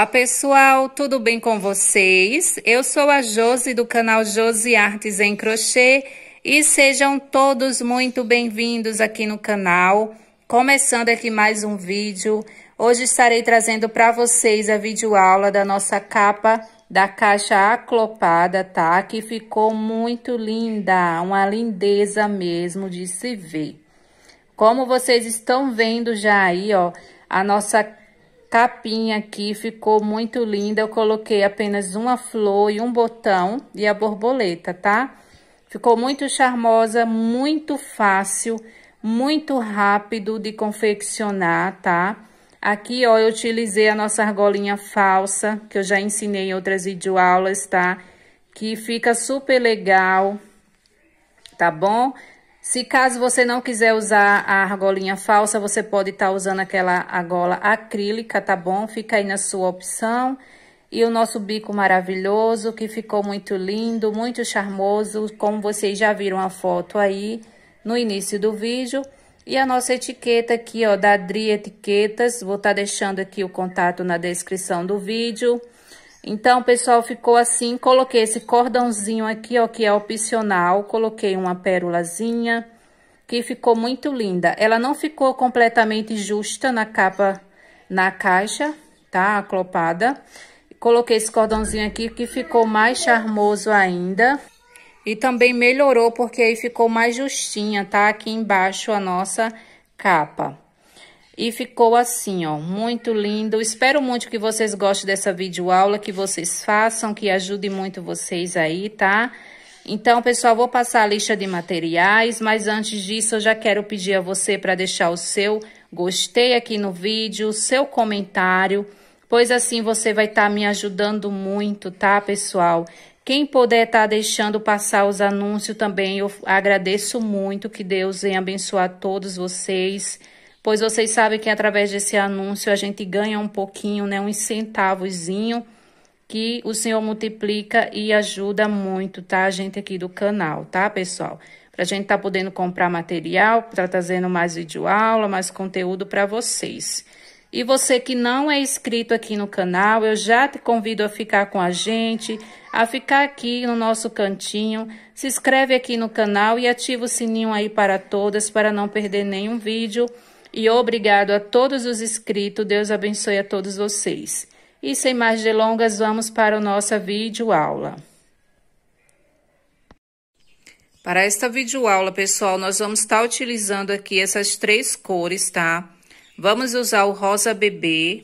Olá pessoal, tudo bem com vocês? Eu sou a Josi do canal Josi Artes em Crochê e sejam todos muito bem-vindos aqui no canal. Começando aqui mais um vídeo, hoje estarei trazendo para vocês a videoaula da nossa capa da caixa aclopada, tá? Que ficou muito linda, uma lindeza mesmo de se ver. Como vocês estão vendo já aí, ó, a nossa capinha aqui ficou muito linda. Eu coloquei apenas uma flor e um botão e a borboleta, tá? Ficou muito charmosa, muito fácil, muito rápido de confeccionar, tá? Aqui, ó, eu utilizei a nossa argolinha falsa, que eu já ensinei em outras videoaulas, tá? Que fica super legal, tá bom? Tá bom? Se caso você não quiser usar a argolinha falsa, você pode estar tá usando aquela argola acrílica, tá bom? Fica aí na sua opção. E o nosso bico maravilhoso, que ficou muito lindo, muito charmoso, como vocês já viram a foto aí no início do vídeo. E a nossa etiqueta aqui, ó, da Adri Etiquetas, vou estar tá deixando aqui o contato na descrição do vídeo. Então, pessoal, ficou assim, coloquei esse cordãozinho aqui, ó, que é opcional, coloquei uma pérolazinha, que ficou muito linda. Ela não ficou completamente justa na capa, na caixa, tá, aclopada. Coloquei esse cordãozinho aqui, que ficou mais charmoso ainda. E também melhorou, porque aí ficou mais justinha, tá, aqui embaixo a nossa capa. E ficou assim, ó, muito lindo. Espero muito que vocês gostem dessa videoaula, que vocês façam, que ajude muito vocês aí, tá? Então, pessoal, vou passar a lista de materiais, mas antes disso eu já quero pedir a você para deixar o seu gostei aqui no vídeo, o seu comentário, pois assim você vai estar tá me ajudando muito, tá, pessoal? Quem puder estar tá deixando passar os anúncios também, eu agradeço muito. Que Deus venha abençoar todos vocês pois vocês sabem que através desse anúncio a gente ganha um pouquinho, né, uns centavozinho que o Senhor multiplica e ajuda muito, tá, a gente aqui do canal, tá, pessoal? Pra gente tá podendo comprar material, tá trazendo mais vídeo aula, mais conteúdo para vocês. E você que não é inscrito aqui no canal, eu já te convido a ficar com a gente, a ficar aqui no nosso cantinho, se inscreve aqui no canal e ativa o sininho aí para todas para não perder nenhum vídeo. E obrigado a todos os inscritos. Deus abençoe a todos vocês. E sem mais delongas, vamos para a nossa videoaula. Para esta videoaula, pessoal, nós vamos estar utilizando aqui essas três cores, tá? Vamos usar o rosa bebê,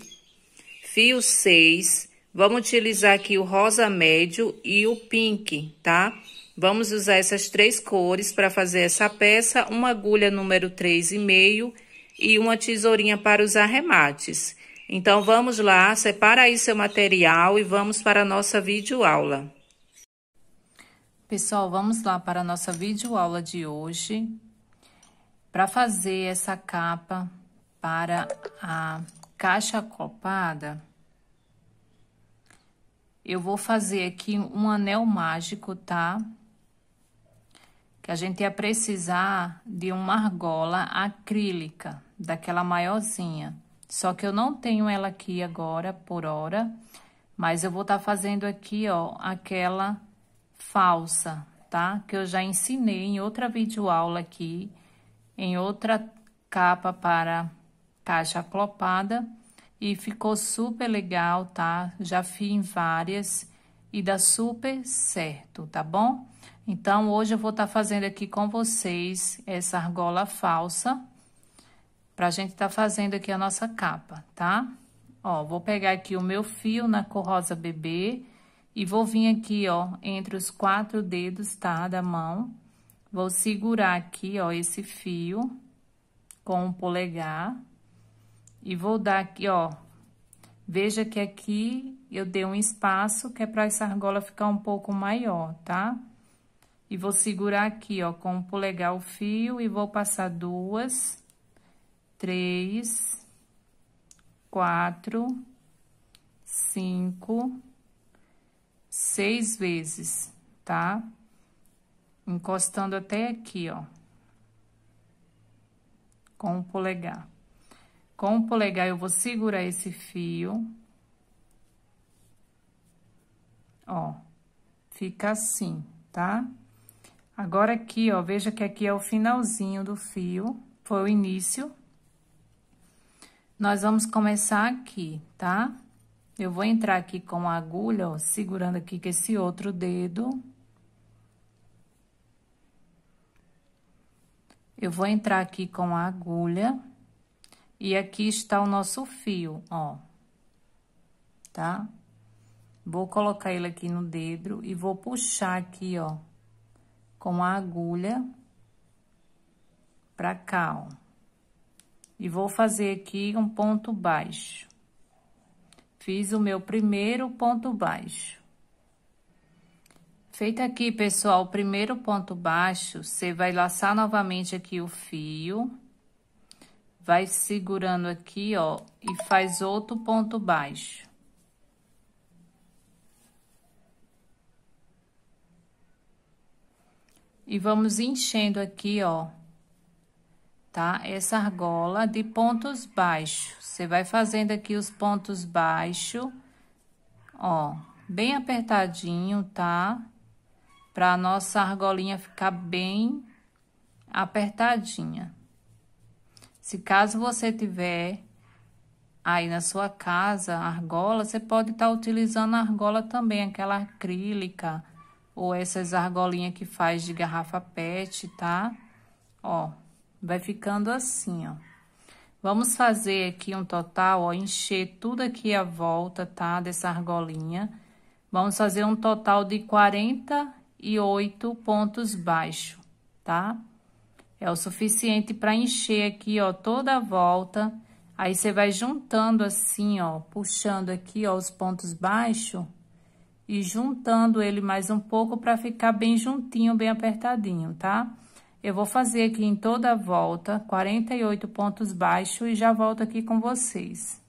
fio 6, vamos utilizar aqui o rosa médio e o pink, tá? Vamos usar essas três cores para fazer essa peça, uma agulha número 3,5 e e uma tesourinha para os arremates. Então, vamos lá, separa aí seu material e vamos para a nossa videoaula. Pessoal, vamos lá para a nossa videoaula de hoje. Para fazer essa capa para a caixa copada, eu vou fazer aqui um anel mágico, tá? Tá? que a gente ia precisar de uma argola acrílica, daquela maiorzinha. Só que eu não tenho ela aqui agora, por hora, mas eu vou estar tá fazendo aqui, ó, aquela falsa, tá? Que eu já ensinei em outra videoaula aqui, em outra capa para caixa clopada e ficou super legal, tá? Já fiz em várias e dá super certo, tá bom? Então, hoje eu vou estar tá fazendo aqui com vocês essa argola falsa, pra gente estar tá fazendo aqui a nossa capa, tá? Ó, vou pegar aqui o meu fio na cor rosa bebê e vou vir aqui, ó, entre os quatro dedos, tá, da mão. Vou segurar aqui, ó, esse fio com o um polegar e vou dar aqui, ó, Veja que aqui eu dei um espaço que é para essa argola ficar um pouco maior, tá? E vou segurar aqui, ó, com o polegar o fio e vou passar duas, três, quatro, cinco, seis vezes, tá? Encostando até aqui, ó. Com o polegar. Com o polegar, eu vou segurar esse fio. Ó, fica assim, tá? Tá? Agora aqui, ó, veja que aqui é o finalzinho do fio, foi o início. Nós vamos começar aqui, tá? Eu vou entrar aqui com a agulha, ó, segurando aqui com esse outro dedo. Eu vou entrar aqui com a agulha. E aqui está o nosso fio, ó. Tá? Vou colocar ele aqui no dedo e vou puxar aqui, ó com a agulha pra cá, ó. E vou fazer aqui um ponto baixo. Fiz o meu primeiro ponto baixo. Feito aqui, pessoal, o primeiro ponto baixo, você vai laçar novamente aqui o fio, vai segurando aqui, ó, e faz outro ponto baixo. E vamos enchendo aqui, ó, tá? Essa argola de pontos baixos. Você vai fazendo aqui os pontos baixos, ó, bem apertadinho, tá? Pra nossa argolinha ficar bem apertadinha. Se caso você tiver aí na sua casa argola, você pode estar tá utilizando a argola também, aquela acrílica, ou essas argolinhas que faz de garrafa pet, tá? Ó, vai ficando assim, ó. Vamos fazer aqui um total, ó, encher tudo aqui a volta, tá? Dessa argolinha. Vamos fazer um total de 48 pontos baixo, tá? É o suficiente para encher aqui, ó, toda a volta. Aí, você vai juntando assim, ó, puxando aqui, ó, os pontos baixos e juntando ele mais um pouco para ficar bem juntinho, bem apertadinho, tá? Eu vou fazer aqui em toda a volta 48 pontos baixos e já volto aqui com vocês.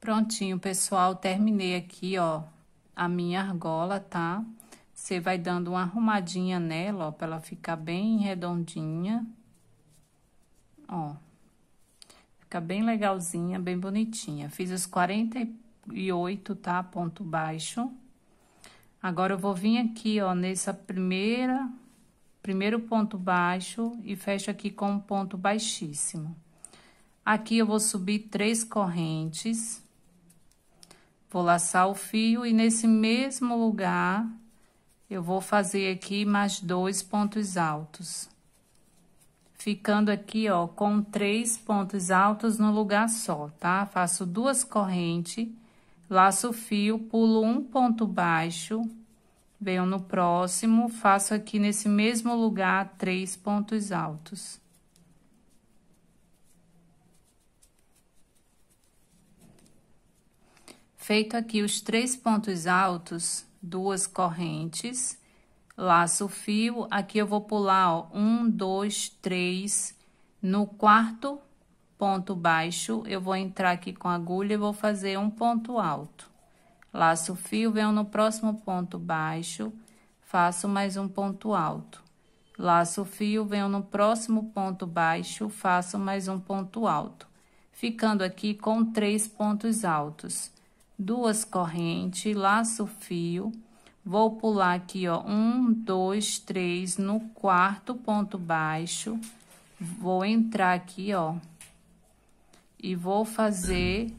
Prontinho, pessoal, terminei aqui, ó, a minha argola, tá? Você vai dando uma arrumadinha nela, ó, para ela ficar bem redondinha. Ó, fica bem legalzinha, bem bonitinha. Fiz os 48 e oito, tá? Ponto baixo. Agora, eu vou vir aqui, ó, nessa primeira, primeiro ponto baixo e fecho aqui com um ponto baixíssimo. Aqui, eu vou subir três correntes. Vou laçar o fio e nesse mesmo lugar, eu vou fazer aqui mais dois pontos altos. Ficando aqui, ó, com três pontos altos no lugar só, tá? Faço duas correntes laço o fio, pulo um ponto baixo, venho no próximo, faço aqui nesse mesmo lugar três pontos altos. Feito aqui os três pontos altos, duas correntes, laço o fio, aqui eu vou pular, ó, um, dois, três, no quarto ponto baixo, eu vou entrar aqui com a agulha e vou fazer um ponto alto. Laço o fio, venho no próximo ponto baixo, faço mais um ponto alto. Laço o fio, venho no próximo ponto baixo, faço mais um ponto alto. Ficando aqui com três pontos altos. Duas correntes, laço o fio, vou pular aqui, ó, um, dois, três, no quarto ponto baixo. Vou entrar aqui, ó, e vou fazer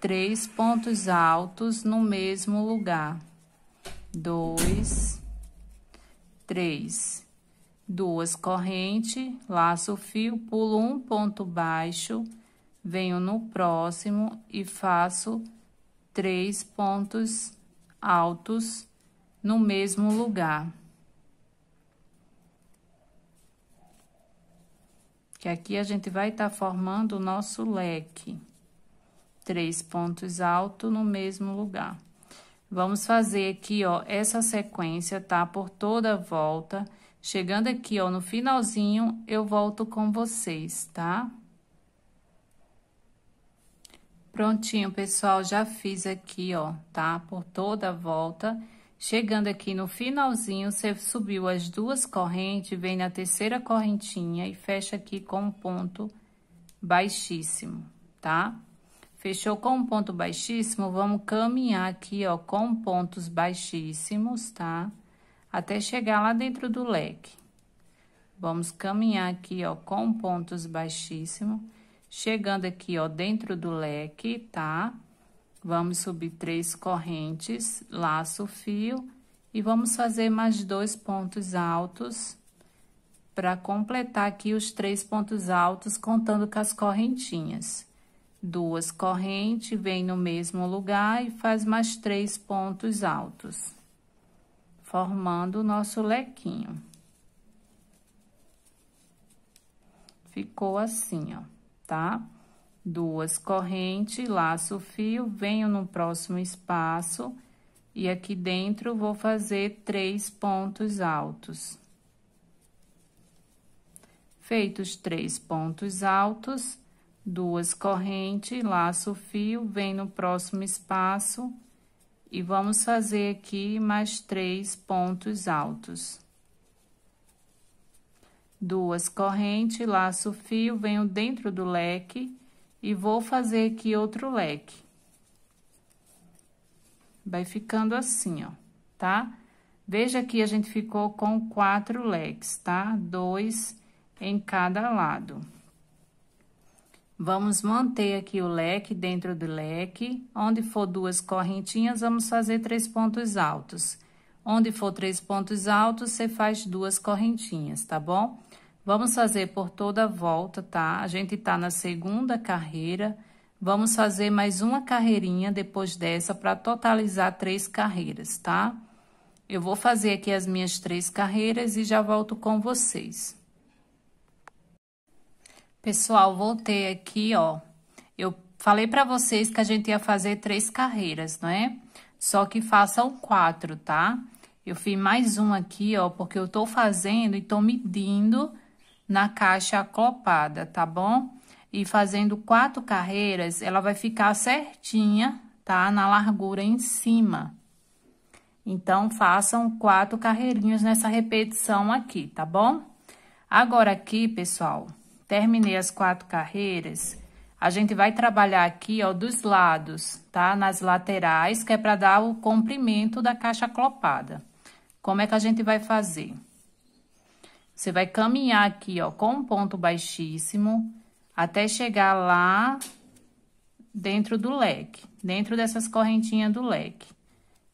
três pontos altos no mesmo lugar. Dois, três, duas correntes, laço o fio, pulo um ponto baixo, venho no próximo e faço três pontos altos no mesmo lugar. que aqui a gente vai estar tá formando o nosso leque. Três pontos altos no mesmo lugar. Vamos fazer aqui, ó, essa sequência, tá? Por toda a volta. Chegando aqui, ó, no finalzinho, eu volto com vocês, tá? Prontinho, pessoal, já fiz aqui, ó, tá? Por toda a volta. Chegando aqui no finalzinho, você subiu as duas correntes, vem na terceira correntinha e fecha aqui com um ponto baixíssimo, tá? Fechou com um ponto baixíssimo, vamos caminhar aqui, ó, com pontos baixíssimos, tá? Até chegar lá dentro do leque. Vamos caminhar aqui, ó, com pontos baixíssimos, chegando aqui, ó, dentro do leque, tá? Vamos subir três correntes, laço fio e vamos fazer mais dois pontos altos para completar aqui os três pontos altos contando com as correntinhas. Duas correntes, vem no mesmo lugar e faz mais três pontos altos, formando o nosso lequinho. Ficou assim, ó, tá? duas correntes, laço o fio, venho no próximo espaço e aqui dentro vou fazer três pontos altos. Feitos três pontos altos, duas correntes, laço o fio, vem no próximo espaço e vamos fazer aqui mais três pontos altos. Duas correntes, laço o fio, venho dentro do leque e vou fazer aqui outro leque. Vai ficando assim, ó, tá? Veja que a gente ficou com quatro leques, tá? Dois em cada lado. Vamos manter aqui o leque dentro do leque. Onde for duas correntinhas, vamos fazer três pontos altos. Onde for três pontos altos, você faz duas correntinhas, tá bom? Vamos fazer por toda a volta, tá? A gente tá na segunda carreira. Vamos fazer mais uma carreirinha depois dessa para totalizar três carreiras, tá? Eu vou fazer aqui as minhas três carreiras e já volto com vocês. Pessoal, voltei aqui, ó. Eu falei para vocês que a gente ia fazer três carreiras, não é? Só que façam quatro, tá? Eu fiz mais um aqui, ó, porque eu tô fazendo e tô medindo na caixa aclopada, tá bom? E fazendo quatro carreiras, ela vai ficar certinha, tá? Na largura em cima. Então, façam quatro carreirinhos nessa repetição aqui, tá bom? Agora aqui, pessoal, terminei as quatro carreiras, a gente vai trabalhar aqui, ó, dos lados, tá? Nas laterais, que é para dar o comprimento da caixa clopada. Como é que a gente vai fazer? Você vai caminhar aqui, ó, com um ponto baixíssimo, até chegar lá dentro do leque, dentro dessas correntinhas do leque.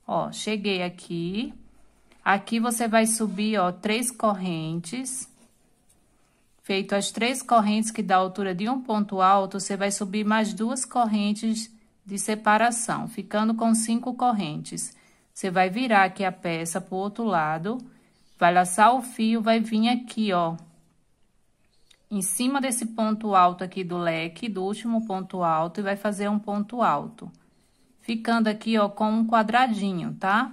Ó, cheguei aqui. Aqui você vai subir, ó, três correntes. Feito as três correntes que dá a altura de um ponto alto, você vai subir mais duas correntes de separação, ficando com cinco correntes. Você vai virar aqui a peça pro outro lado Vai laçar o fio, vai vir aqui, ó. Em cima desse ponto alto aqui do leque, do último ponto alto, e vai fazer um ponto alto. Ficando aqui, ó, com um quadradinho, tá?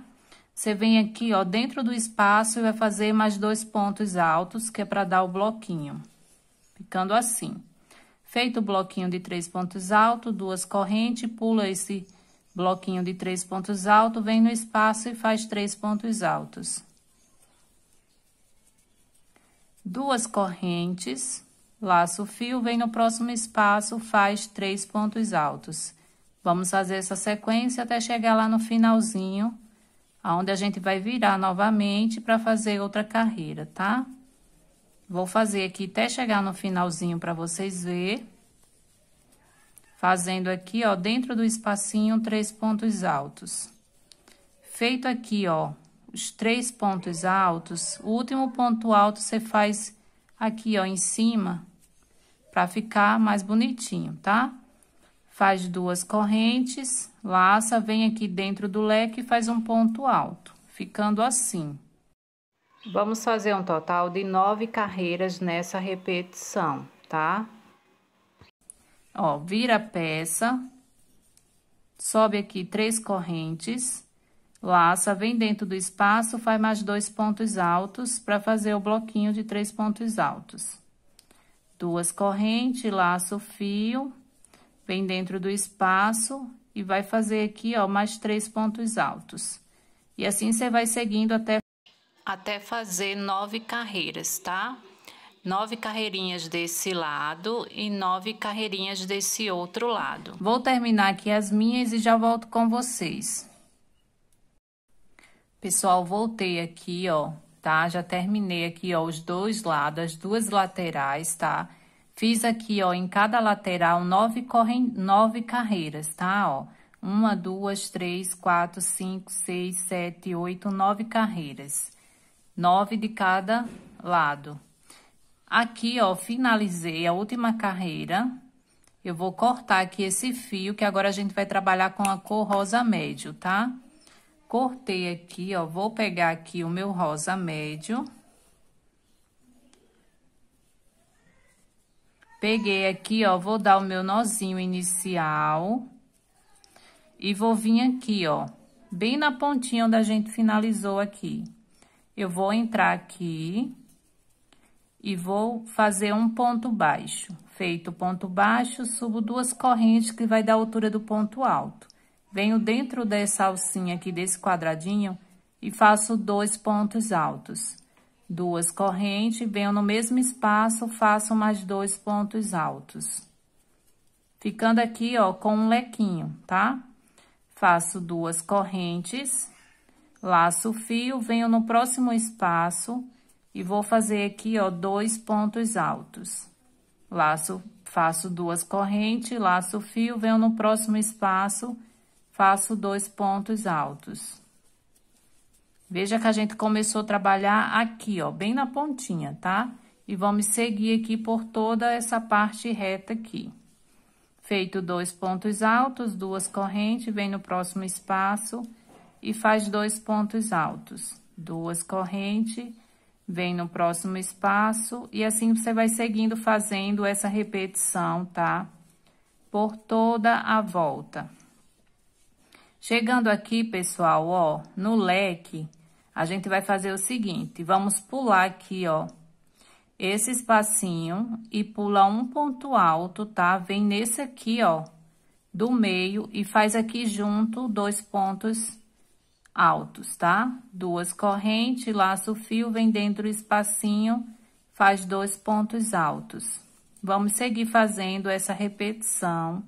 Você vem aqui, ó, dentro do espaço e vai fazer mais dois pontos altos, que é para dar o bloquinho. Ficando assim. Feito o bloquinho de três pontos altos, duas correntes, pula esse bloquinho de três pontos altos, vem no espaço e faz três pontos altos duas correntes, laço o fio, vem no próximo espaço, faz três pontos altos. Vamos fazer essa sequência até chegar lá no finalzinho, aonde a gente vai virar novamente para fazer outra carreira, tá? Vou fazer aqui até chegar no finalzinho para vocês ver. Fazendo aqui, ó, dentro do espacinho, três pontos altos. Feito aqui, ó, os três pontos altos, o último ponto alto você faz aqui, ó, em cima, para ficar mais bonitinho, tá? Faz duas correntes, laça, vem aqui dentro do leque e faz um ponto alto, ficando assim. Vamos fazer um total de nove carreiras nessa repetição, tá? Ó, vira a peça, sobe aqui três correntes Laça, vem dentro do espaço, faz mais dois pontos altos para fazer o bloquinho de três pontos altos. Duas correntes, laço o fio, vem dentro do espaço e vai fazer aqui, ó, mais três pontos altos. E assim você vai seguindo até... Até fazer nove carreiras, tá? Nove carreirinhas desse lado e nove carreirinhas desse outro lado. Vou terminar aqui as minhas e já volto com vocês. Pessoal, voltei aqui, ó, tá? Já terminei aqui, ó, os dois lados, as duas laterais, tá? Fiz aqui, ó, em cada lateral nove, corren... nove carreiras, tá? Ó, uma, duas, três, quatro, cinco, seis, sete, oito, nove carreiras. Nove de cada lado. Aqui, ó, finalizei a última carreira. Eu vou cortar aqui esse fio, que agora a gente vai trabalhar com a cor rosa médio, tá? Tá? Cortei aqui, ó, vou pegar aqui o meu rosa médio. Peguei aqui, ó, vou dar o meu nozinho inicial. E vou vir aqui, ó, bem na pontinha onde a gente finalizou aqui. Eu vou entrar aqui e vou fazer um ponto baixo. Feito o ponto baixo, subo duas correntes que vai dar a altura do ponto alto. Venho dentro dessa alcinha aqui, desse quadradinho, e faço dois pontos altos. Duas correntes, venho no mesmo espaço, faço mais dois pontos altos. Ficando aqui, ó, com um lequinho, tá? Faço duas correntes, laço o fio, venho no próximo espaço e vou fazer aqui, ó, dois pontos altos. Laço, faço duas correntes, laço o fio, venho no próximo espaço faço dois pontos altos. Veja que a gente começou a trabalhar aqui, ó, bem na pontinha, tá? E vamos seguir aqui por toda essa parte reta aqui. Feito dois pontos altos, duas correntes, vem no próximo espaço e faz dois pontos altos. Duas correntes, vem no próximo espaço e assim você vai seguindo fazendo essa repetição, tá? Por toda a volta. Chegando aqui, pessoal, ó, no leque, a gente vai fazer o seguinte, vamos pular aqui, ó, esse espacinho e pula um ponto alto, tá? Vem nesse aqui, ó, do meio e faz aqui junto dois pontos altos, tá? Duas correntes, laço o fio, vem dentro do espacinho, faz dois pontos altos. Vamos seguir fazendo essa repetição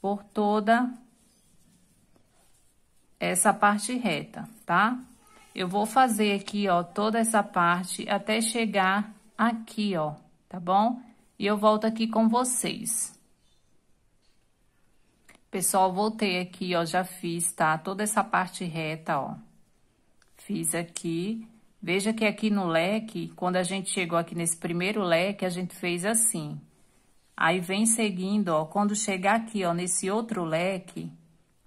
por toda essa parte reta, tá? Eu vou fazer aqui, ó, toda essa parte até chegar aqui, ó, tá bom? E eu volto aqui com vocês. Pessoal, voltei aqui, ó, já fiz, tá? Toda essa parte reta, ó. Fiz aqui. Veja que aqui no leque, quando a gente chegou aqui nesse primeiro leque, a gente fez assim. Aí, vem seguindo, ó, quando chegar aqui, ó, nesse outro leque,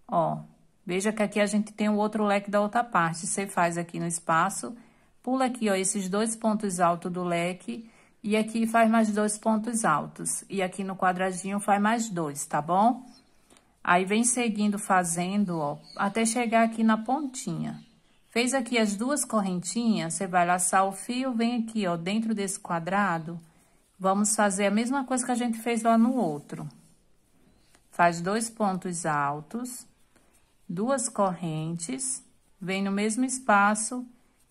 ó, Veja que aqui a gente tem o outro leque da outra parte. Você faz aqui no espaço, pula aqui, ó, esses dois pontos altos do leque, e aqui faz mais dois pontos altos. E aqui no quadradinho faz mais dois, tá bom? Aí, vem seguindo fazendo, ó, até chegar aqui na pontinha. Fez aqui as duas correntinhas, você vai laçar o fio, vem aqui, ó, dentro desse quadrado, vamos fazer a mesma coisa que a gente fez lá no outro. Faz dois pontos altos duas correntes, vem no mesmo espaço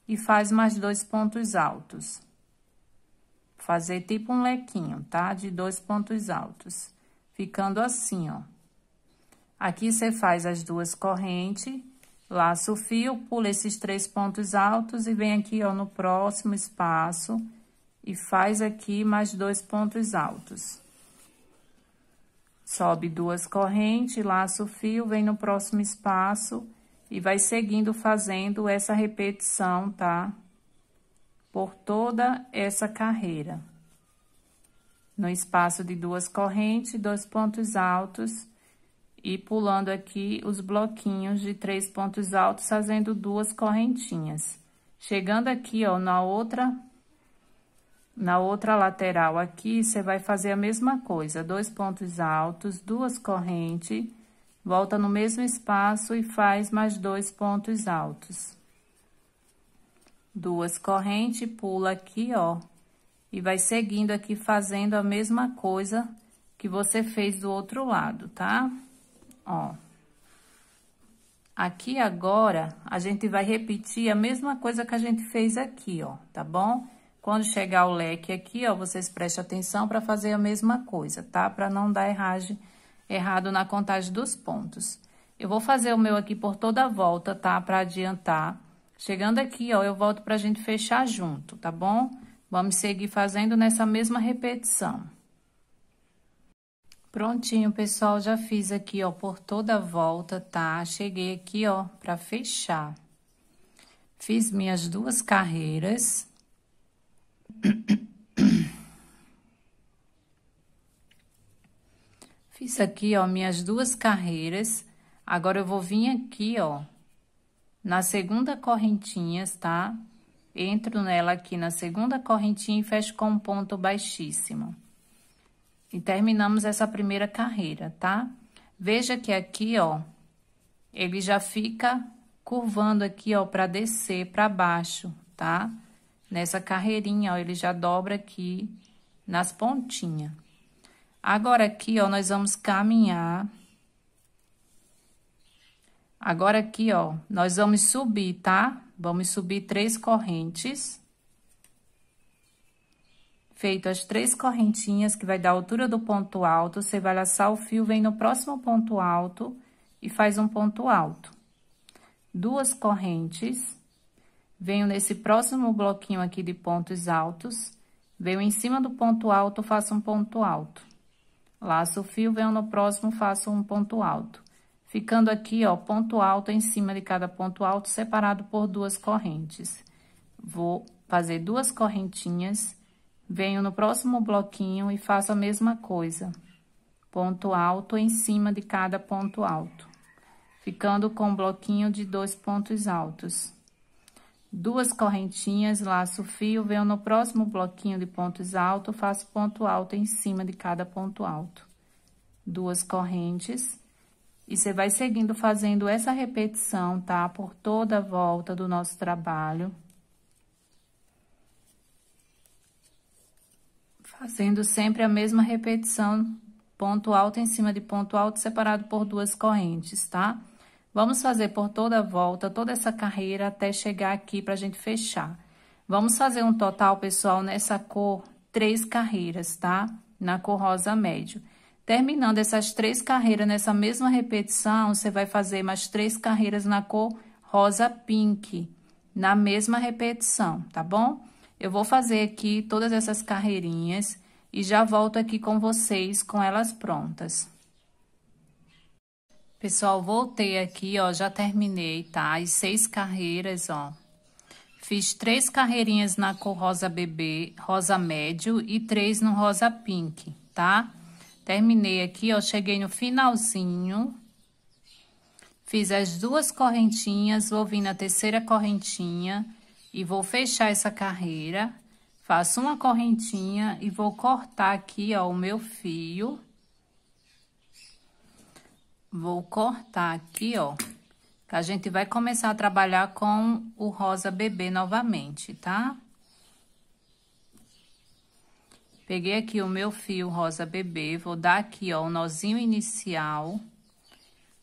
e faz mais dois pontos altos. Fazer tipo um lequinho, tá? De dois pontos altos. Ficando assim, ó. Aqui você faz as duas correntes, laço o fio, pula esses três pontos altos e vem aqui, ó, no próximo espaço e faz aqui mais dois pontos altos. Sobe duas correntes, laça o fio, vem no próximo espaço e vai seguindo fazendo essa repetição, tá? Por toda essa carreira. No espaço de duas correntes, dois pontos altos e pulando aqui os bloquinhos de três pontos altos, fazendo duas correntinhas. Chegando aqui, ó, na outra na outra lateral aqui, você vai fazer a mesma coisa, dois pontos altos, duas correntes, volta no mesmo espaço e faz mais dois pontos altos. Duas correntes, pula aqui, ó, e vai seguindo aqui fazendo a mesma coisa que você fez do outro lado, tá? Ó. Aqui agora, a gente vai repetir a mesma coisa que a gente fez aqui, ó, tá bom? Quando chegar o leque aqui, ó, vocês prestem atenção para fazer a mesma coisa, tá? Para não dar erragem, errado na contagem dos pontos. Eu vou fazer o meu aqui por toda a volta, tá? Para adiantar. Chegando aqui, ó, eu volto pra gente fechar junto, tá bom? Vamos seguir fazendo nessa mesma repetição. Prontinho, pessoal, já fiz aqui, ó, por toda a volta, tá? Cheguei aqui, ó, pra fechar. Fiz minhas duas carreiras. Fiz aqui, ó, minhas duas carreiras. Agora, eu vou vir aqui, ó, na segunda correntinha, tá? Entro nela aqui na segunda correntinha e fecho com um ponto baixíssimo. E terminamos essa primeira carreira, tá? Veja que aqui, ó, ele já fica curvando aqui, ó, pra descer pra baixo, tá? Tá? nessa carreirinha, ó, ele já dobra aqui nas pontinhas. Agora aqui, ó, nós vamos caminhar. Agora aqui, ó, nós vamos subir, tá? Vamos subir três correntes. Feito as três correntinhas, que vai dar a altura do ponto alto, você vai laçar o fio, vem no próximo ponto alto e faz um ponto alto. Duas correntes. Venho nesse próximo bloquinho aqui de pontos altos, venho em cima do ponto alto, faço um ponto alto. Laço o fio, venho no próximo, faço um ponto alto. Ficando aqui, ó, ponto alto em cima de cada ponto alto, separado por duas correntes. Vou fazer duas correntinhas, venho no próximo bloquinho e faço a mesma coisa. Ponto alto em cima de cada ponto alto. Ficando com um bloquinho de dois pontos altos duas correntinhas, laço fio, venho no próximo bloquinho de pontos altos, faço ponto alto em cima de cada ponto alto. Duas correntes. E você vai seguindo fazendo essa repetição, tá? Por toda a volta do nosso trabalho. Fazendo sempre a mesma repetição, ponto alto em cima de ponto alto, separado por duas correntes, tá? Tá? Vamos fazer por toda a volta, toda essa carreira até chegar aqui pra gente fechar. Vamos fazer um total, pessoal, nessa cor, três carreiras, tá? Na cor rosa médio. Terminando essas três carreiras nessa mesma repetição, você vai fazer mais três carreiras na cor rosa pink, na mesma repetição, tá bom? Eu vou fazer aqui todas essas carreirinhas e já volto aqui com vocês com elas prontas. Pessoal, voltei aqui, ó, já terminei, tá? As seis carreiras, ó. Fiz três carreirinhas na cor rosa bebê, rosa médio e três no rosa pink, tá? Terminei aqui, ó, cheguei no finalzinho. Fiz as duas correntinhas, vou vir na terceira correntinha e vou fechar essa carreira. Faço uma correntinha e vou cortar aqui, ó, o meu fio. Vou cortar aqui, ó. A gente vai começar a trabalhar com o rosa bebê novamente, tá? Peguei aqui o meu fio rosa bebê, vou dar aqui, ó, o nozinho inicial.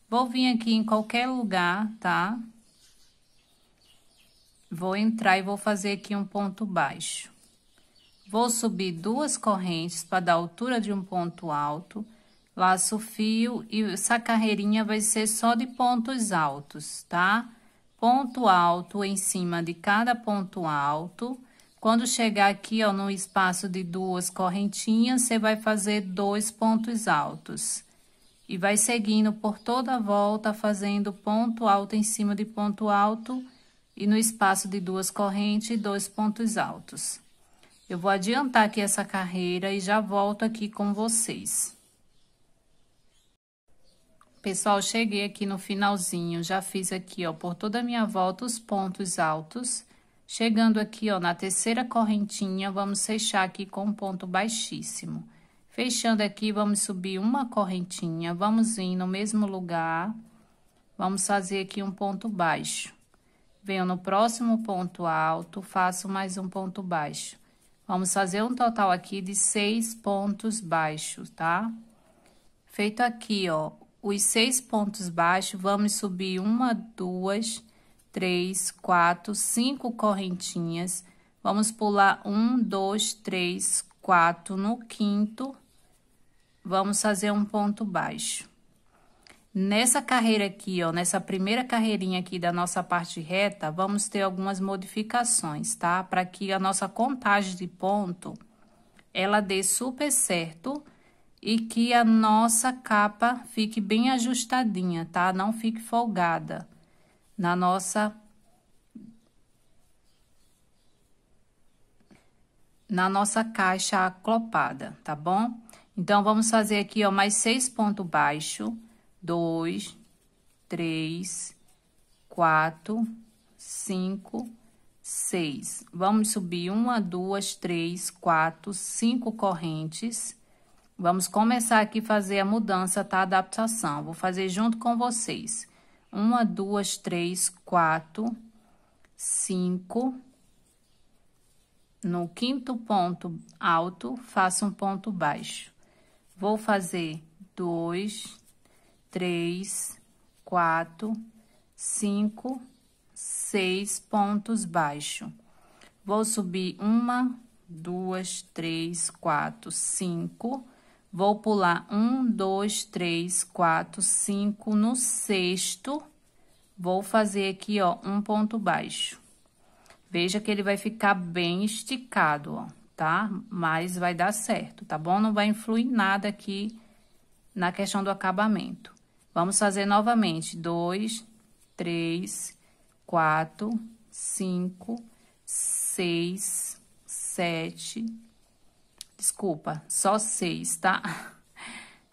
Vou vir aqui em qualquer lugar, tá? Vou entrar e vou fazer aqui um ponto baixo. Vou subir duas correntes para dar altura de um ponto alto. Laço fio e essa carreirinha vai ser só de pontos altos, tá? Ponto alto em cima de cada ponto alto. Quando chegar aqui, ó, no espaço de duas correntinhas, você vai fazer dois pontos altos. E vai seguindo por toda a volta, fazendo ponto alto em cima de ponto alto e no espaço de duas correntes, dois pontos altos. Eu vou adiantar aqui essa carreira e já volto aqui com vocês. Pessoal, cheguei aqui no finalzinho, já fiz aqui, ó, por toda a minha volta os pontos altos. Chegando aqui, ó, na terceira correntinha, vamos fechar aqui com um ponto baixíssimo. Fechando aqui, vamos subir uma correntinha, vamos vir no mesmo lugar, vamos fazer aqui um ponto baixo. Venho no próximo ponto alto, faço mais um ponto baixo. Vamos fazer um total aqui de seis pontos baixos, tá? Feito aqui, ó, os seis pontos baixos, vamos subir uma, duas, três, quatro, cinco correntinhas. Vamos pular um, dois, três, quatro no quinto. Vamos fazer um ponto baixo. Nessa carreira aqui, ó, nessa primeira carreirinha aqui da nossa parte reta, vamos ter algumas modificações, tá? Para que a nossa contagem de ponto, ela dê super certo e que a nossa capa fique bem ajustadinha, tá? Não fique folgada na nossa na nossa caixa aclopada, tá bom? Então, vamos fazer aqui, ó, mais seis pontos baixo, dois, três, quatro, cinco, seis. Vamos subir uma, duas, três, quatro, cinco correntes Vamos começar aqui fazer a mudança, tá? A adaptação. Vou fazer junto com vocês. Uma, duas, três, quatro, cinco. No quinto ponto alto, faço um ponto baixo. Vou fazer dois, três, quatro, cinco, seis pontos baixo. Vou subir uma, duas, três, quatro, cinco Vou pular um, dois, três, quatro, cinco no sexto. Vou fazer aqui, ó, um ponto baixo. Veja que ele vai ficar bem esticado, ó, tá? Mas vai dar certo, tá bom? Não vai influir nada aqui na questão do acabamento. Vamos fazer novamente. Dois, três, quatro, cinco, seis, sete, Desculpa, só seis, tá?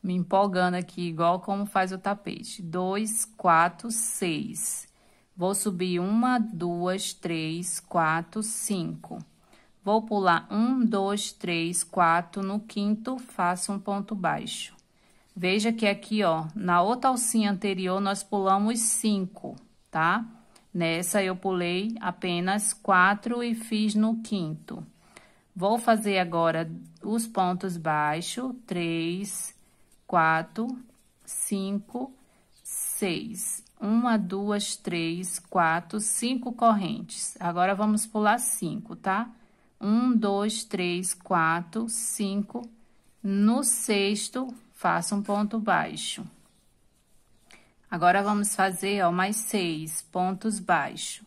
Me empolgando aqui, igual como faz o tapete. Dois, quatro, seis. Vou subir uma, duas, três, quatro, cinco. Vou pular um, dois, três, quatro. No quinto, faço um ponto baixo. Veja que aqui, ó, na outra alcinha anterior, nós pulamos cinco, tá? Nessa, eu pulei apenas quatro e fiz no quinto. Vou fazer agora os pontos baixos, três, quatro, cinco, seis. Uma, duas, três, quatro, cinco correntes. Agora, vamos pular cinco, tá? Um, dois, três, quatro, cinco. No sexto, faça um ponto baixo. Agora, vamos fazer, ó, mais seis pontos baixos.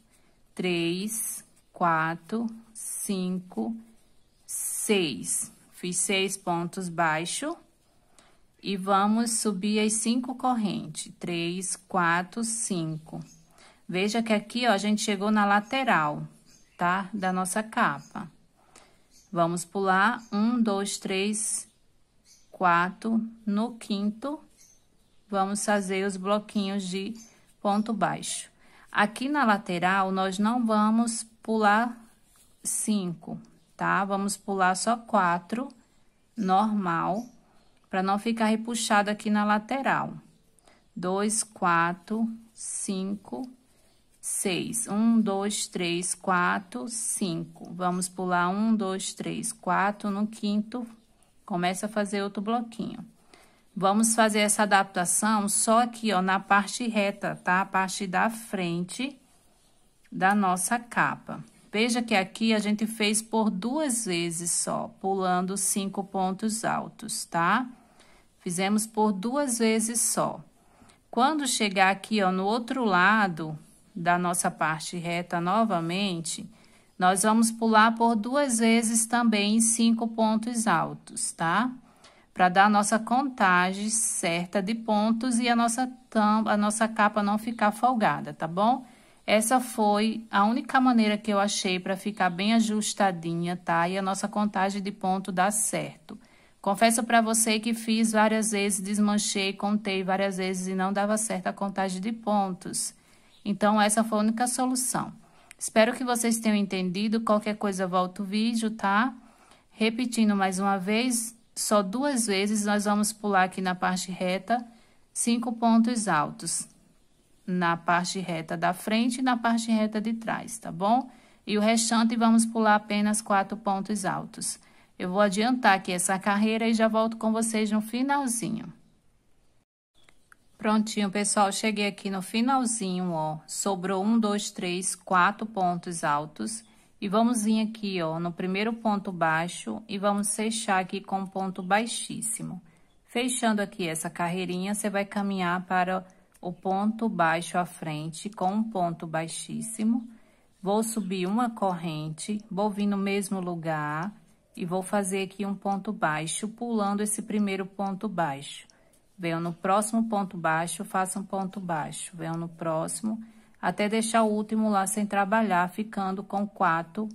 Três, quatro, cinco, seis. Fiz seis pontos baixo. E vamos subir as cinco correntes. Três, quatro, cinco. Veja que aqui, ó, a gente chegou na lateral, tá? Da nossa capa. Vamos pular um, dois, três, quatro. No quinto, vamos fazer os bloquinhos de ponto baixo. Aqui na lateral, nós não vamos pular cinco, tá? Vamos pular só quatro, normal, para não ficar repuxado aqui na lateral. Dois, quatro, cinco, seis. Um, dois, três, quatro, cinco. Vamos pular um, dois, três, quatro, no quinto, começa a fazer outro bloquinho. Vamos fazer essa adaptação só aqui, ó, na parte reta, tá? A parte da frente da nossa capa. Veja que aqui a gente fez por duas vezes só, pulando cinco pontos altos, tá? Fizemos por duas vezes só. Quando chegar aqui, ó, no outro lado da nossa parte reta novamente, nós vamos pular por duas vezes também cinco pontos altos, tá? Para dar a nossa contagem certa de pontos e a nossa, a nossa capa não ficar folgada, tá bom? Essa foi a única maneira que eu achei para ficar bem ajustadinha, tá? E a nossa contagem de ponto dá certo. Confesso para você que fiz várias vezes, desmanchei, contei várias vezes e não dava certo a contagem de pontos. Então, essa foi a única solução. Espero que vocês tenham entendido. Qualquer coisa, volta o vídeo, tá? Repetindo mais uma vez, só duas vezes, nós vamos pular aqui na parte reta, cinco pontos altos na parte reta da frente e na parte reta de trás, tá bom? E o restante vamos pular apenas quatro pontos altos. Eu vou adiantar aqui essa carreira e já volto com vocês no finalzinho. Prontinho, pessoal, cheguei aqui no finalzinho, ó, sobrou um, dois, três, quatro pontos altos. E vamos vir aqui, ó, no primeiro ponto baixo e vamos fechar aqui com um ponto baixíssimo. Fechando aqui essa carreirinha, você vai caminhar para o ponto baixo à frente com um ponto baixíssimo, vou subir uma corrente, vou vir no mesmo lugar e vou fazer aqui um ponto baixo, pulando esse primeiro ponto baixo. Venho no próximo ponto baixo, faço um ponto baixo, venho no próximo, até deixar o último lá sem trabalhar, ficando com quatro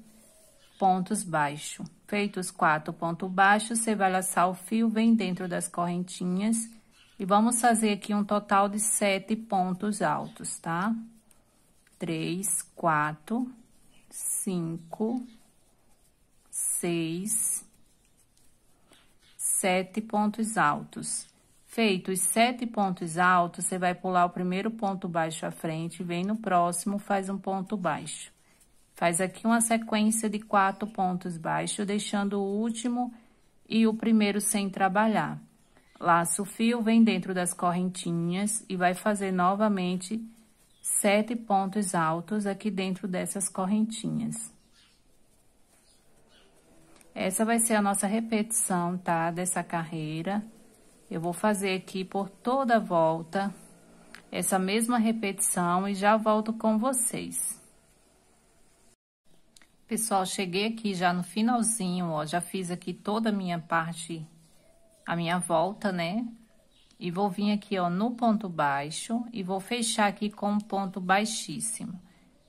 pontos baixos. Feitos quatro pontos baixos, você vai laçar o fio, vem dentro das correntinhas e vamos fazer aqui um total de sete pontos altos, tá? Três, quatro, cinco, seis, sete pontos altos. Feito os sete pontos altos, você vai pular o primeiro ponto baixo à frente, vem no próximo, faz um ponto baixo. Faz aqui uma sequência de quatro pontos baixos, deixando o último e o primeiro sem trabalhar. Laço fio vem dentro das correntinhas e vai fazer novamente sete pontos altos aqui dentro dessas correntinhas. Essa vai ser a nossa repetição, tá? Dessa carreira. Eu vou fazer aqui por toda a volta essa mesma repetição e já volto com vocês. Pessoal, cheguei aqui já no finalzinho, ó, já fiz aqui toda a minha parte a minha volta, né? E vou vir aqui, ó, no ponto baixo e vou fechar aqui com um ponto baixíssimo.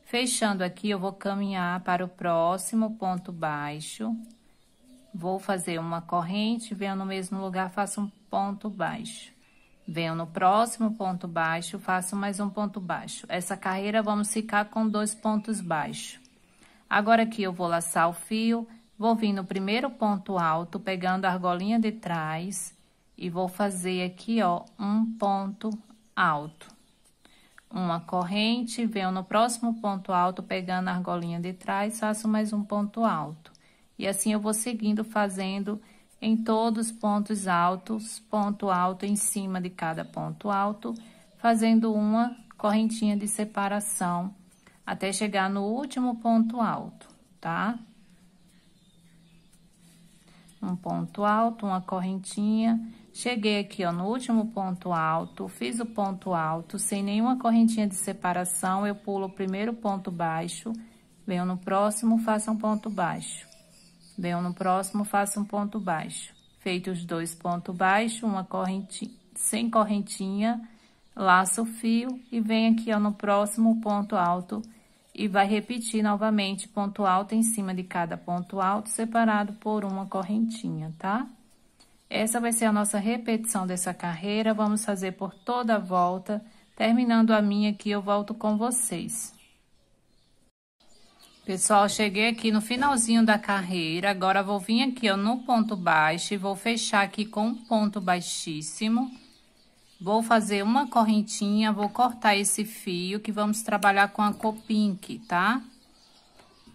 Fechando aqui, eu vou caminhar para o próximo ponto baixo. Vou fazer uma corrente, venho no mesmo lugar, faço um ponto baixo. Venho no próximo ponto baixo, faço mais um ponto baixo. Essa carreira, vamos ficar com dois pontos baixos. Agora, aqui, eu vou laçar o fio Vou vir no primeiro ponto alto, pegando a argolinha de trás, e vou fazer aqui, ó, um ponto alto. Uma corrente, venho no próximo ponto alto, pegando a argolinha de trás, faço mais um ponto alto. E assim eu vou seguindo fazendo em todos os pontos altos, ponto alto em cima de cada ponto alto, fazendo uma correntinha de separação até chegar no último ponto alto, tá? um ponto alto, uma correntinha. Cheguei aqui, ó, no último ponto alto, fiz o ponto alto, sem nenhuma correntinha de separação, eu pulo o primeiro ponto baixo, venho no próximo, faço um ponto baixo. Venho no próximo, faço um ponto baixo. Feito os dois pontos baixos, uma correntinha, sem correntinha, laço o fio e venho aqui, ó, no próximo ponto alto, e vai repetir novamente ponto alto em cima de cada ponto alto, separado por uma correntinha, tá? Essa vai ser a nossa repetição dessa carreira, vamos fazer por toda a volta, terminando a minha aqui eu volto com vocês. Pessoal, cheguei aqui no finalzinho da carreira, agora vou vir aqui ó, no ponto baixo e vou fechar aqui com um ponto baixíssimo Vou fazer uma correntinha, vou cortar esse fio que vamos trabalhar com a cor pink, tá?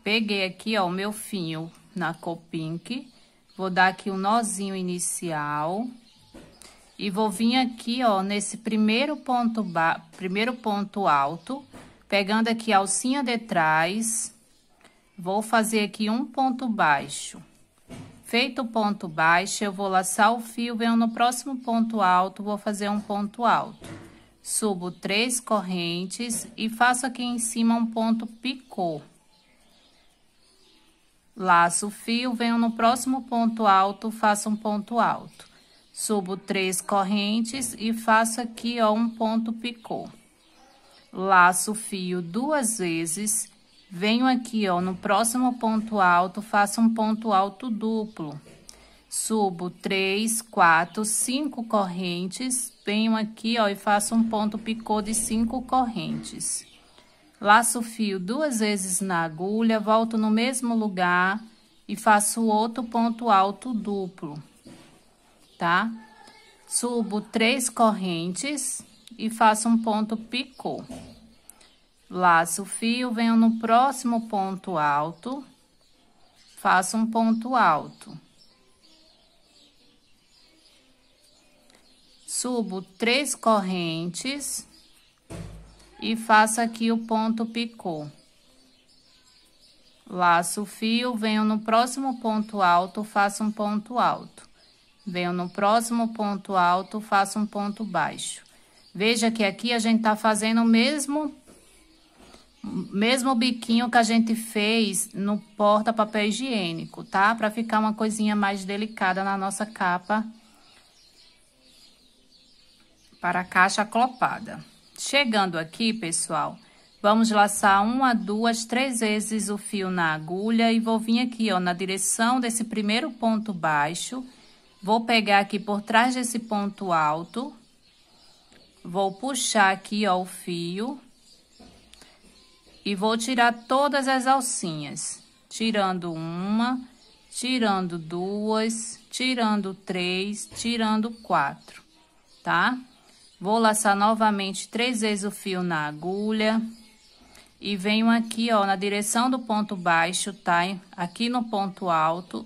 Peguei aqui, ó, o meu fio na cor pink. Vou dar aqui um nozinho inicial. E vou vir aqui, ó, nesse primeiro ponto, ba... primeiro ponto alto, pegando aqui a alcinha de trás, vou fazer aqui um ponto baixo. Feito o ponto baixo, eu vou laçar o fio, venho no próximo ponto alto, vou fazer um ponto alto. Subo três correntes e faço aqui em cima um ponto picô. Laço o fio, venho no próximo ponto alto, faço um ponto alto. Subo três correntes e faço aqui, ó, um ponto picô. Laço o fio duas vezes Venho aqui, ó, no próximo ponto alto, faço um ponto alto duplo. Subo três, quatro, cinco correntes. Venho aqui, ó, e faço um ponto picô de cinco correntes. Laço o fio duas vezes na agulha, volto no mesmo lugar e faço outro ponto alto duplo, tá? Subo três correntes e faço um ponto picô laço o fio, venho no próximo ponto alto, faço um ponto alto. Subo três correntes e faço aqui o ponto picô. Laço o fio, venho no próximo ponto alto, faço um ponto alto. Venho no próximo ponto alto, faço um ponto baixo. Veja que aqui a gente tá fazendo o mesmo mesmo biquinho que a gente fez no porta-papel higiênico, tá? Pra ficar uma coisinha mais delicada na nossa capa. Para a caixa clopada. Chegando aqui, pessoal, vamos laçar uma, duas, três vezes o fio na agulha e vou vir aqui, ó, na direção desse primeiro ponto baixo. Vou pegar aqui por trás desse ponto alto. Vou puxar aqui, ó, o fio e vou tirar todas as alcinhas, tirando uma, tirando duas, tirando três, tirando quatro, tá? Vou laçar novamente três vezes o fio na agulha. E venho aqui, ó, na direção do ponto baixo, tá? Aqui no ponto alto.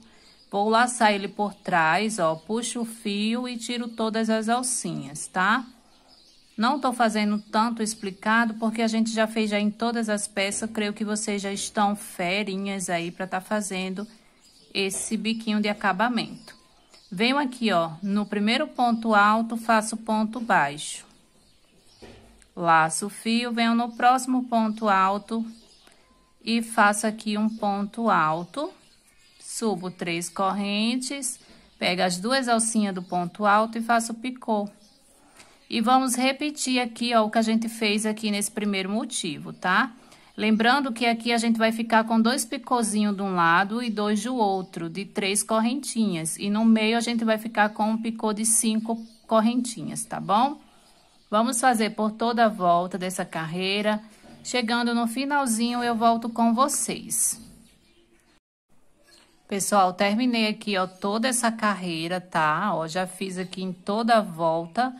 Vou laçar ele por trás, ó, puxo o fio e tiro todas as alcinhas, tá? Não estou fazendo tanto explicado, porque a gente já fez já em todas as peças. Creio que vocês já estão ferinhas aí para estar tá fazendo esse biquinho de acabamento. Venho aqui, ó, no primeiro ponto alto, faço ponto baixo. Laço o fio, venho no próximo ponto alto e faço aqui um ponto alto. Subo três correntes, pego as duas alcinhas do ponto alto e faço picô. E vamos repetir aqui, ó, o que a gente fez aqui nesse primeiro motivo, tá? Lembrando que aqui a gente vai ficar com dois picôzinhos de um lado e dois do outro, de três correntinhas. E no meio a gente vai ficar com um picô de cinco correntinhas, tá bom? Vamos fazer por toda a volta dessa carreira. Chegando no finalzinho, eu volto com vocês. Pessoal, terminei aqui, ó, toda essa carreira, tá? Ó, já fiz aqui em toda a volta.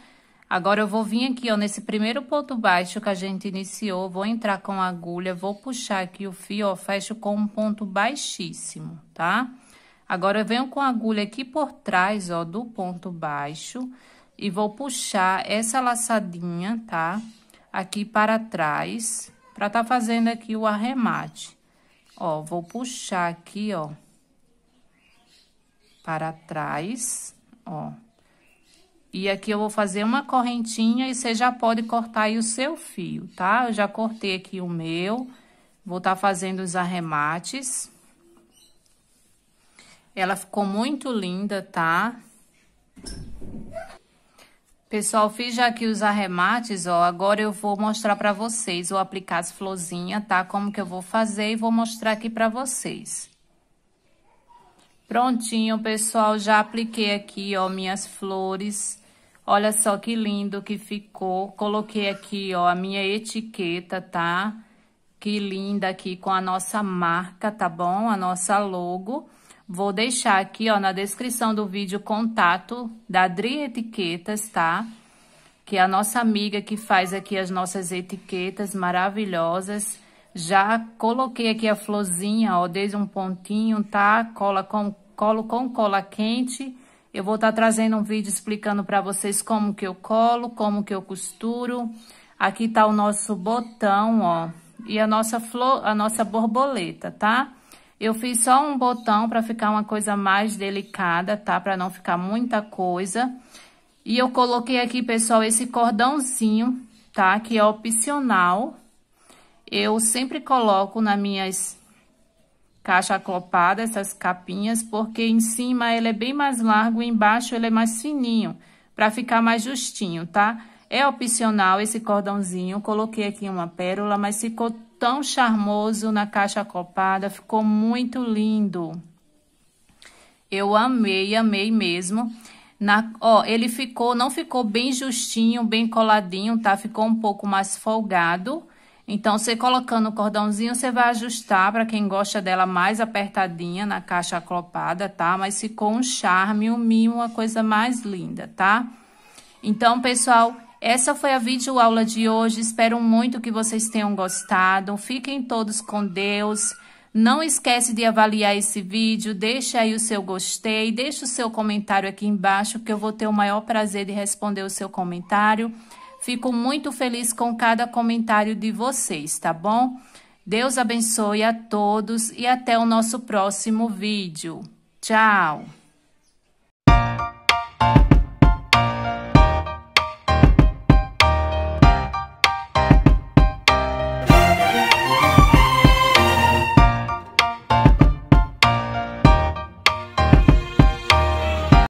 Agora, eu vou vir aqui, ó, nesse primeiro ponto baixo que a gente iniciou, vou entrar com a agulha, vou puxar aqui o fio, ó, fecho com um ponto baixíssimo, tá? Agora, eu venho com a agulha aqui por trás, ó, do ponto baixo, e vou puxar essa laçadinha, tá? Aqui para trás, pra tá fazendo aqui o arremate. Ó, vou puxar aqui, ó, para trás, ó. E aqui eu vou fazer uma correntinha e você já pode cortar aí o seu fio, tá? Eu já cortei aqui o meu, vou estar tá fazendo os arremates. Ela ficou muito linda, tá? Pessoal, fiz já aqui os arremates, ó, agora eu vou mostrar pra vocês, vou aplicar as florzinhas, tá? Como que eu vou fazer e vou mostrar aqui pra vocês. Prontinho, pessoal, já apliquei aqui, ó, minhas flores. Olha só que lindo que ficou. Coloquei aqui, ó, a minha etiqueta, tá? Que linda aqui com a nossa marca, tá bom? A nossa logo. Vou deixar aqui, ó, na descrição do vídeo, contato da Dri Etiquetas, tá? Que é a nossa amiga que faz aqui as nossas etiquetas maravilhosas. Já coloquei aqui a florzinha, ó, desde um pontinho, tá? Cola com, colo com cola quente eu vou estar tá trazendo um vídeo explicando para vocês como que eu colo, como que eu costuro. Aqui tá o nosso botão, ó, e a nossa flor, a nossa borboleta, tá? Eu fiz só um botão para ficar uma coisa mais delicada, tá? Para não ficar muita coisa. E eu coloquei aqui, pessoal, esse cordãozinho, tá? Que é opcional. Eu sempre coloco nas minhas caixa acoplada, essas capinhas, porque em cima ele é bem mais largo e embaixo ele é mais fininho, para ficar mais justinho, tá? É opcional esse cordãozinho, coloquei aqui uma pérola, mas ficou tão charmoso na caixa acoplada, ficou muito lindo. Eu amei, amei mesmo. Na, ó, ele ficou, não ficou bem justinho, bem coladinho, tá? Ficou um pouco mais folgado, então, você colocando o cordãozinho, você vai ajustar para quem gosta dela mais apertadinha na caixa aclopada, tá? Mas ficou um charme, um mimo, uma coisa mais linda, tá? Então, pessoal, essa foi a videoaula de hoje. Espero muito que vocês tenham gostado. Fiquem todos com Deus. Não esquece de avaliar esse vídeo, deixa aí o seu gostei, deixa o seu comentário aqui embaixo, que eu vou ter o maior prazer de responder o seu comentário. Fico muito feliz com cada comentário de vocês, tá bom? Deus abençoe a todos e até o nosso próximo vídeo. Tchau!